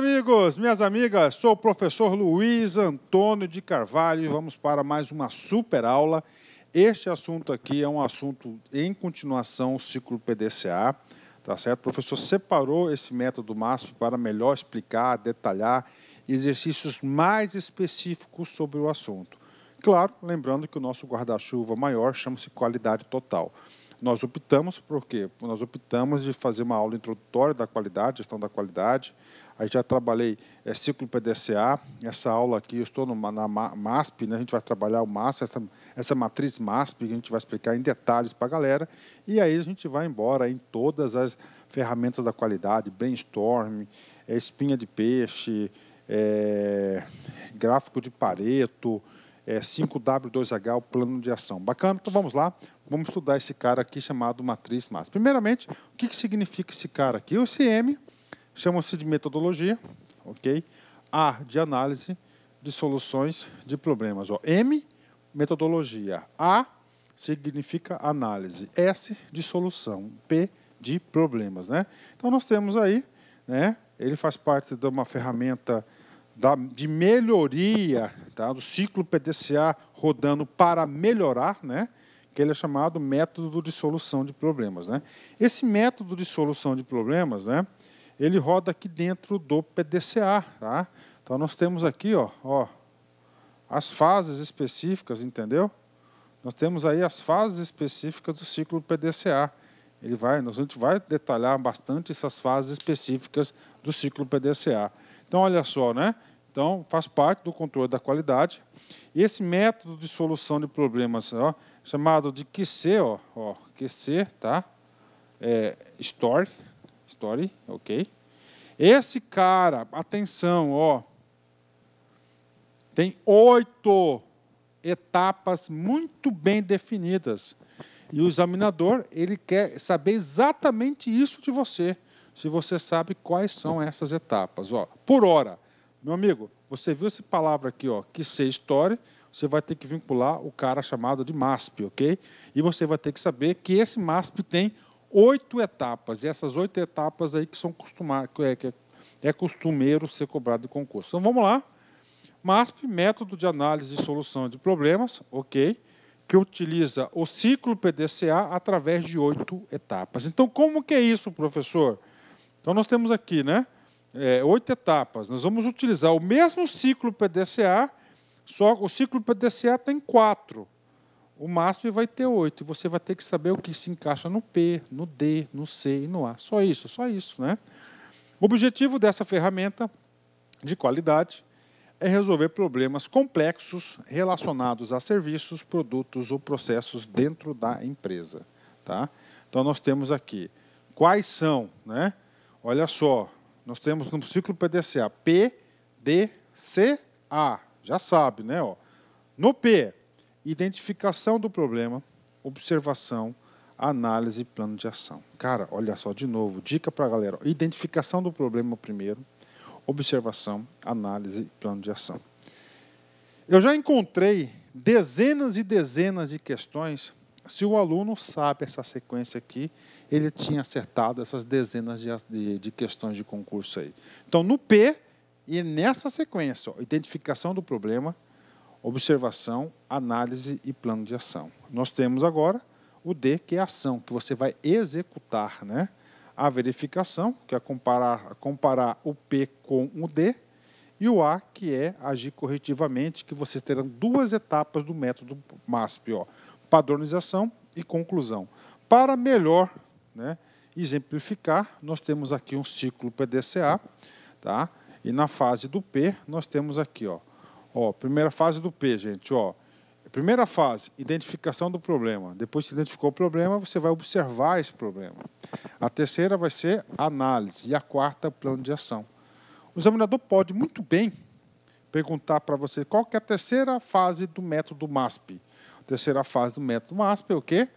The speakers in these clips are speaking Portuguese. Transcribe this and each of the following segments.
Amigos, minhas amigas, sou o professor Luiz Antônio de Carvalho e vamos para mais uma super aula. Este assunto aqui é um assunto em continuação ao ciclo PDCA, tá certo? O professor separou esse método MASP para melhor explicar, detalhar exercícios mais específicos sobre o assunto. Claro, lembrando que o nosso guarda-chuva maior chama-se qualidade total. Nós optamos por quê? Nós optamos de fazer uma aula introdutória da qualidade, gestão da qualidade. Aí já trabalhei é, ciclo PDCA. Essa aula aqui, eu estou numa, na MASP, né? a gente vai trabalhar o MASP, essa, essa matriz MASP, que a gente vai explicar em detalhes para a galera. E aí a gente vai embora em todas as ferramentas da qualidade, brainstorm, é, espinha de peixe, é, gráfico de Pareto, é, 5W2H, o plano de ação. Bacana? Então vamos lá, vamos estudar esse cara aqui chamado matriz massa. Primeiramente, o que, que significa esse cara aqui? O CM chama-se de metodologia, ok? A de análise de soluções de problemas. Ó. M, metodologia. A significa análise. S de solução. P de problemas. Né? Então nós temos aí, né? ele faz parte de uma ferramenta da, de melhoria tá, do ciclo PDCA rodando para melhorar, né, que ele é chamado método de solução de problemas. Né? Esse método de solução de problemas, né, ele roda aqui dentro do PDCA. Tá? Então, nós temos aqui ó, ó, as fases específicas, entendeu? Nós temos aí as fases específicas do ciclo PDCA. Ele vai, nós, a gente vai detalhar bastante essas fases específicas do ciclo PDCA. Então, olha só, né? Então, faz parte do controle da qualidade. Esse método de solução de problemas, ó, chamado de QC, ó, ó, QC, tá? É, story, story, ok? Esse cara, atenção, ó, tem oito etapas muito bem definidas. E o examinador, ele quer saber exatamente isso de você, se você sabe quais são essas etapas. Ó, por hora, meu amigo, você viu essa palavra aqui, ó, que ser história, você vai ter que vincular o cara chamado de MASP, ok? E você vai ter que saber que esse MASP tem oito etapas, e essas oito etapas aí que são costumar, que é, que é, é costumeiro ser cobrado de concurso. Então vamos lá. MASP, método de análise e solução de problemas, ok? Que utiliza o ciclo PDCA através de oito etapas. Então, como que é isso, professor? Então nós temos aqui, né? é, oito etapas. Nós vamos utilizar o mesmo ciclo PDCA, só o ciclo PDCA tem quatro. O MASP vai ter oito. E você vai ter que saber o que se encaixa no P, no D, no C e no A. Só isso, só isso. Né? O objetivo dessa ferramenta de qualidade é resolver problemas complexos relacionados a serviços, produtos ou processos dentro da empresa. Tá? Então, nós temos aqui quais são, né? olha só, nós temos no ciclo PDCA P, D, C, A. Já sabe, né? Ó. No P, identificação do problema, observação, análise e plano de ação. Cara, olha só, de novo, dica para a galera. Identificação do problema primeiro, observação, análise e plano de ação. Eu já encontrei dezenas e dezenas de questões se o aluno sabe essa sequência aqui, ele tinha acertado essas dezenas de, de, de questões de concurso aí. Então, no P, e nessa sequência, ó, identificação do problema, observação, análise e plano de ação. Nós temos agora o D, que é ação, que você vai executar. Né? A verificação, que é comparar, comparar o P com o D, e o A, que é agir corretivamente, que vocês terão duas etapas do método MASP. Ó padronização e conclusão. Para melhor né, exemplificar, nós temos aqui um ciclo PDCA, tá? e na fase do P, nós temos aqui, ó, ó primeira fase do P, gente, ó, primeira fase, identificação do problema. Depois que identificou o problema, você vai observar esse problema. A terceira vai ser análise, e a quarta, plano de ação. O examinador pode muito bem perguntar para você qual que é a terceira fase do método MASP. A terceira fase do método MASP é o quê?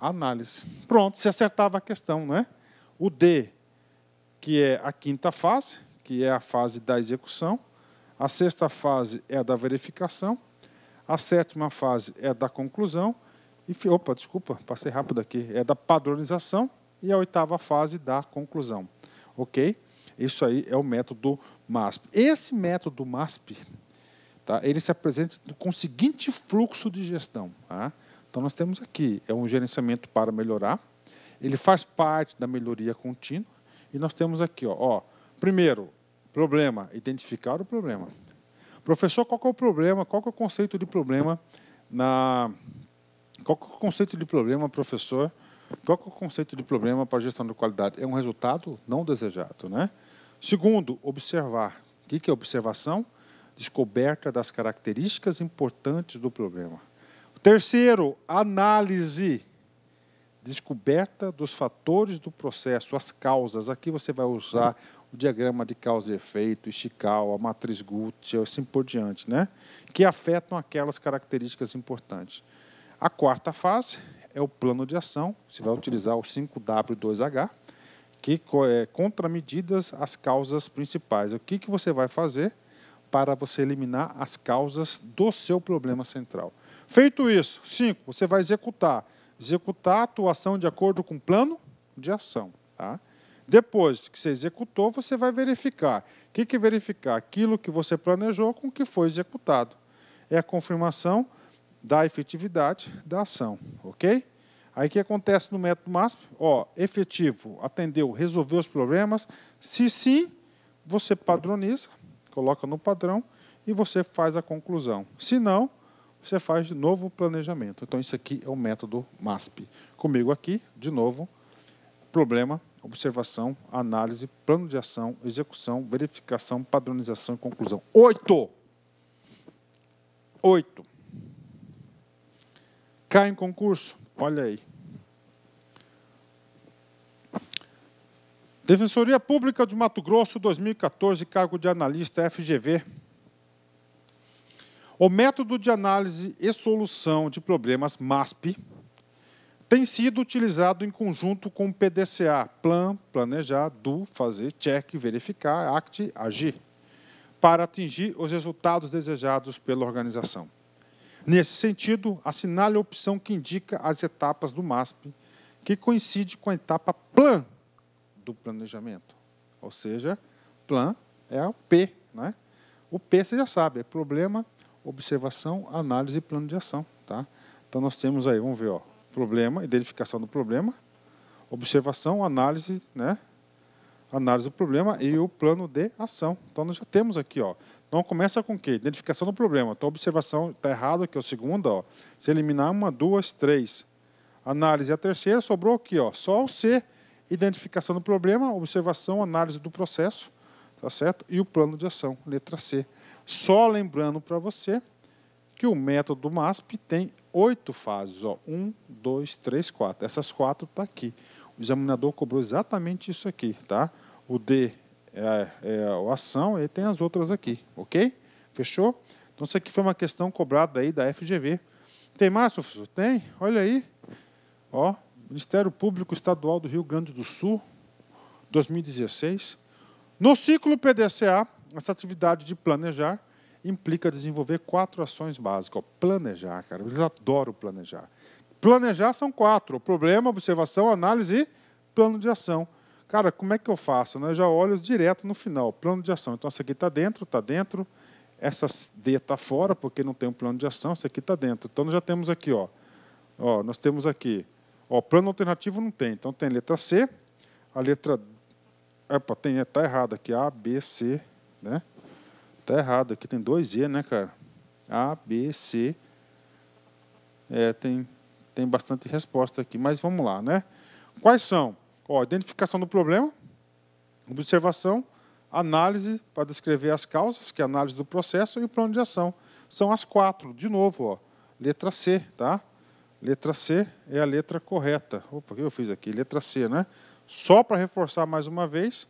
Análise. Pronto, se acertava a questão, né? O D, que é a quinta fase, que é a fase da execução. A sexta fase é a da verificação. A sétima fase é a da conclusão. E, opa, desculpa, passei rápido aqui. É da padronização e a oitava fase da conclusão. Ok? Isso aí é o método MASP. Esse método MASP tá? ele se apresenta com o seguinte fluxo de gestão. Tá? Então, nós temos aqui é um gerenciamento para melhorar, ele faz parte da melhoria contínua, e nós temos aqui, ó, ó primeiro, problema, identificar o problema. Professor, qual é o problema, qual é o conceito de problema na... Qual é o conceito de problema, professor, qual é o conceito de problema para a gestão de qualidade? É um resultado não desejado. Né? Segundo, observar. O que é observação? descoberta das características importantes do problema. Terceiro, análise. Descoberta dos fatores do processo, as causas. Aqui você vai usar o diagrama de causa e efeito, Ishikawa, a matriz Gucci, assim por diante, né? que afetam aquelas características importantes. A quarta fase é o plano de ação. Você vai utilizar o 5W2H, que é contramedidas as causas principais. O que, que você vai fazer? para você eliminar as causas do seu problema central. Feito isso, cinco, você vai executar. Executar a atuação de acordo com o plano de ação. Tá? Depois que você executou, você vai verificar. O que, que é verificar? Aquilo que você planejou com o que foi executado. É a confirmação da efetividade da ação. Ok? Aí o que acontece no método MASP? Ó, efetivo, atendeu, resolveu os problemas. Se sim, você padroniza coloca no padrão e você faz a conclusão. Se não, você faz de novo o planejamento. Então, isso aqui é o método MASP. Comigo aqui, de novo, problema, observação, análise, plano de ação, execução, verificação, padronização e conclusão. Oito! Oito. Cai em concurso? Olha aí. Defensoria Pública de Mato Grosso, 2014, cargo de analista FGV. O método de análise e solução de problemas MASP tem sido utilizado em conjunto com o PDCA, Plan, Planejar, Do, Fazer, Check, Verificar, Act, Agir, para atingir os resultados desejados pela organização. Nesse sentido, assinale a opção que indica as etapas do MASP, que coincide com a etapa Plan do planejamento. Ou seja, plan é o P. Né? O P você já sabe, é problema, observação, análise e plano de ação. Tá? Então nós temos aí, vamos ver, ó, problema, identificação do problema, observação, análise, né? análise do problema e o plano de ação. Então nós já temos aqui, ó. Então começa com o quê? Identificação do problema. Então observação está errado que é o segundo, ó. Se eliminar uma, duas, três. Análise a terceira, sobrou aqui, ó, só o C identificação do problema, observação, análise do processo, tá certo? E o plano de ação, letra C. Só lembrando para você que o método MASP tem oito fases, ó, um, dois, três, quatro. Essas quatro tá aqui. O examinador cobrou exatamente isso aqui, tá? O D é, é a ação, e tem as outras aqui, ok? Fechou? Então isso aqui foi uma questão cobrada aí da FGV. Tem mais, professor? Tem? Olha aí. Ó, Ministério Público Estadual do Rio Grande do Sul, 2016. No ciclo PDCA, essa atividade de planejar implica desenvolver quatro ações básicas. Planejar, cara, eles adoram planejar. Planejar são quatro: problema, observação, análise e plano de ação. Cara, como é que eu faço? Né? Eu já olho direto no final, plano de ação. Então, essa aqui está dentro, está dentro. Essa D está fora, porque não tem um plano de ação, essa aqui está dentro. Então, nós já temos aqui, ó. ó nós temos aqui Ó, plano alternativo não tem. Então tem a letra C, a letra. Opa, tem, é, tá errado aqui. A, B, C, né? Tá errado aqui, tem dois E, né, cara? A, B, C. É, tem, tem bastante resposta aqui, mas vamos lá, né? Quais são? Ó, identificação do problema, observação, análise para descrever as causas, que é a análise do processo, e o plano de ação. São as quatro, de novo, ó, letra C, tá? Letra C é a letra correta. Opa, o que eu fiz aqui? Letra C, né? Só para reforçar mais uma vez,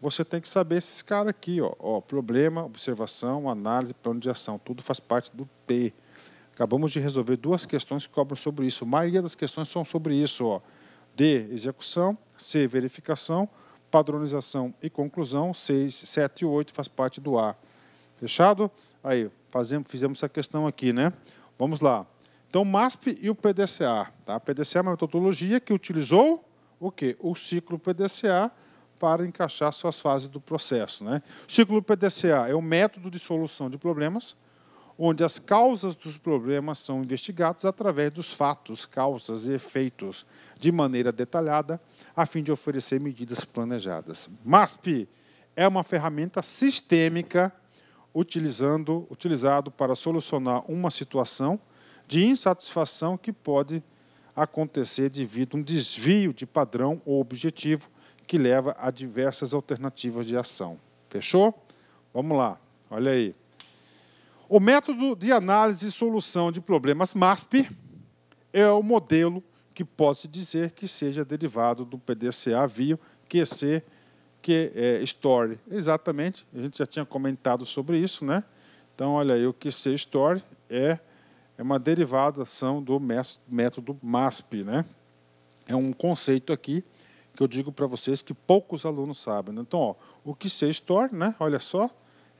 você tem que saber esses caras aqui. Ó. ó. problema, observação, análise, plano de ação. Tudo faz parte do P. Acabamos de resolver duas questões que cobram sobre isso. A maioria das questões são sobre isso. Ó. D, execução. C, verificação. Padronização e conclusão. 6, 7 e 8 faz parte do A. Fechado? Aí, fazemos, fizemos essa questão aqui, né? Vamos lá. Então, MASP e o PDCA. Tá? A PDCA é uma metodologia que utilizou o quê? O ciclo PDCA para encaixar suas fases do processo. Né? O ciclo PDCA é um método de solução de problemas, onde as causas dos problemas são investigadas através dos fatos, causas e efeitos, de maneira detalhada, a fim de oferecer medidas planejadas. MASP é uma ferramenta sistêmica utilizando, utilizado para solucionar uma situação de insatisfação que pode acontecer devido a um desvio de padrão ou objetivo que leva a diversas alternativas de ação. Fechou? Vamos lá, olha aí. O método de análise e solução de problemas MASP é o modelo que pode dizer que seja derivado do PDCA via QC que é Story. Exatamente, a gente já tinha comentado sobre isso, né? Então, olha aí, o QC Story é é uma derivação do método MASP. Né? É um conceito aqui que eu digo para vocês que poucos alunos sabem. Né? Então, ó, o que se store né? olha só,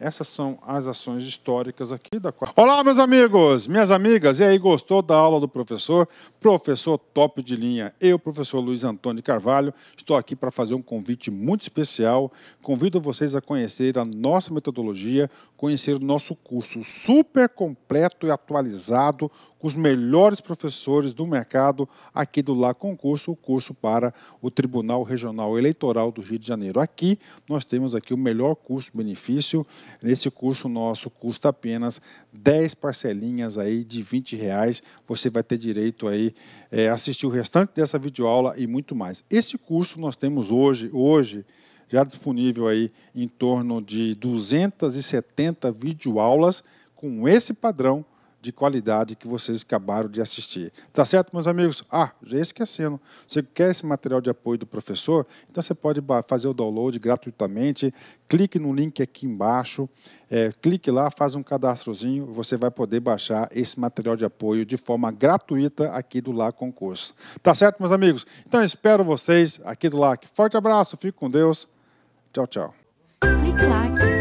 essas são as ações históricas aqui da quarta. Olá, meus amigos, minhas amigas. E aí, gostou da aula do professor? Professor top de linha. Eu, professor Luiz Antônio Carvalho, estou aqui para fazer um convite muito especial. Convido vocês a conhecer a nossa metodologia, conhecer o nosso curso super completo e atualizado com os melhores professores do mercado aqui do Lá Concurso, o curso para o Tribunal Regional Eleitoral do Rio de Janeiro. Aqui nós temos aqui o melhor custo-benefício. Nesse curso nosso custa apenas 10 parcelinhas aí de 20 reais. Você vai ter direito aí é, assistir o restante dessa videoaula e muito mais. Esse curso nós temos hoje, hoje já disponível aí em torno de 270 videoaulas com esse padrão de qualidade que vocês acabaram de assistir. Tá certo, meus amigos? Ah, já esquecendo. Você quer esse material de apoio do professor? Então você pode fazer o download gratuitamente. Clique no link aqui embaixo. É, clique lá, faz um cadastrozinho. Você vai poder baixar esse material de apoio de forma gratuita aqui do Lá Concurso. Tá certo, meus amigos? Então espero vocês aqui do LAC. Forte abraço, fique com Deus. Tchau, tchau. Clique,